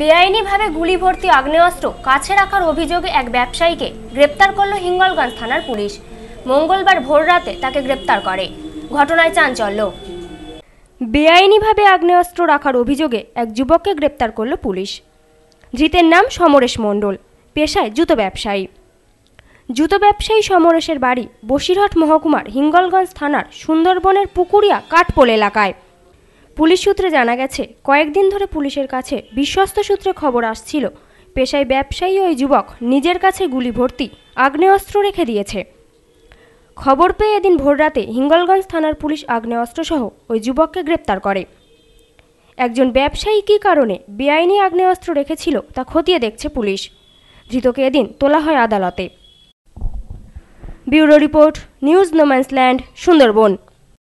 বেআইনিভাবে গুলি ভর্তি আগ্নেয়াস্ত্র কাছে রাখার অভিযোগে এক ব্যবসায়ীকে গ্রেপ্তার করল হিঙ্গলগঞ্জ থানার পুলিশ মঙ্গলবার ভোর রাতে তাকে গ্রেপ্তার করে ঘটনায় চাঞ্চল্য বেআইনিভাবে আগ্নেয়াস্ত্র রাখার অভিযোগে এক যুবককে গ্রেপ্তার করল পুলিশ ধৃতের নাম সমরেশ মণ্ডল পেশায় জুতো ব্যবসায়ী জুতো ব্যবসায়ী সমরেশের বাড়ি বসিরহাট মহকুমার হিঙ্গলগঞ্জ থানার সুন্দরবনের পুকুরিয়া কাঠপোল এলাকায় পুলিশ সূত্রে জানা গেছে কয়েকদিন ধরে পুলিশের কাছে বিশ্বস্ত সূত্রে খবর আসছিল পেশায় ব্যবসায়ী ওই যুবক নিজের কাছে গুলি ভর্তি আগ্নেয়াস্ত্র রেখে দিয়েছে খবর পেয়ে এদিন ভোররাতে হিঙ্গলগঞ্জ থানার পুলিশ আগ্নেয়াস্ত্রসহ ওই যুবককে গ্রেপ্তার করে একজন ব্যবসায়ী কী কারণে বেআইনি আগ্নেয়াস্ত্র রেখেছিল তা খতিয়ে দেখছে পুলিশ ধৃতকে এদিন তোলা হয় আদালতে bureau report news no man's land Sundarban